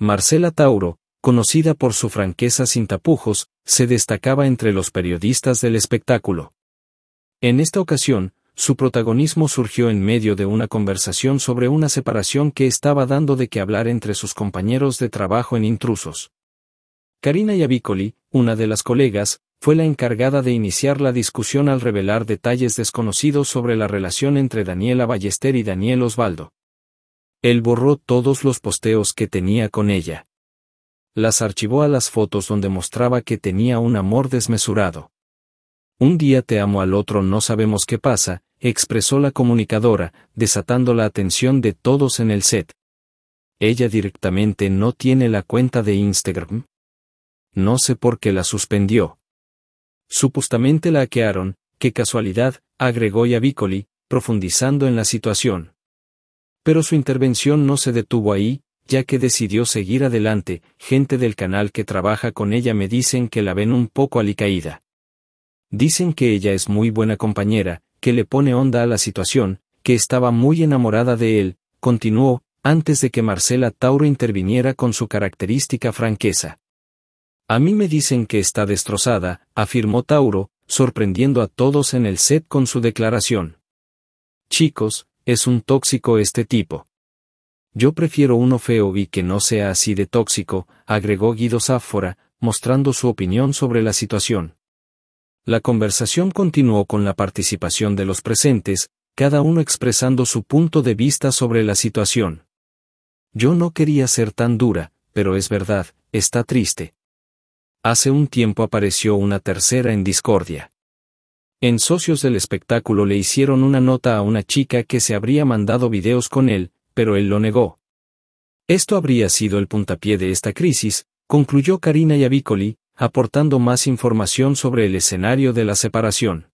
Marcela Tauro, conocida por su franqueza sin tapujos, se destacaba entre los periodistas del espectáculo. En esta ocasión, su protagonismo surgió en medio de una conversación sobre una separación que estaba dando de qué hablar entre sus compañeros de trabajo en intrusos. Karina Yavicoli, una de las colegas, fue la encargada de iniciar la discusión al revelar detalles desconocidos sobre la relación entre Daniela Ballester y Daniel Osvaldo. Él borró todos los posteos que tenía con ella. Las archivó a las fotos donde mostraba que tenía un amor desmesurado. Un día te amo al otro no sabemos qué pasa, expresó la comunicadora, desatando la atención de todos en el set. Ella directamente no tiene la cuenta de Instagram. No sé por qué la suspendió. Supuestamente la hackearon, qué casualidad, agregó Yavicoli, profundizando en la situación. Pero su intervención no se detuvo ahí, ya que decidió seguir adelante, gente del canal que trabaja con ella me dicen que la ven un poco alicaída. Dicen que ella es muy buena compañera, que le pone onda a la situación, que estaba muy enamorada de él, continuó, antes de que Marcela Tauro interviniera con su característica franqueza. A mí me dicen que está destrozada, afirmó Tauro, sorprendiendo a todos en el set con su declaración. Chicos, es un tóxico este tipo. Yo prefiero uno feo y que no sea así de tóxico, agregó Guido Sáfora, mostrando su opinión sobre la situación. La conversación continuó con la participación de los presentes, cada uno expresando su punto de vista sobre la situación. Yo no quería ser tan dura, pero es verdad, está triste. Hace un tiempo apareció una tercera en discordia. En Socios del Espectáculo le hicieron una nota a una chica que se habría mandado videos con él, pero él lo negó. Esto habría sido el puntapié de esta crisis, concluyó Karina Yavicoli, aportando más información sobre el escenario de la separación.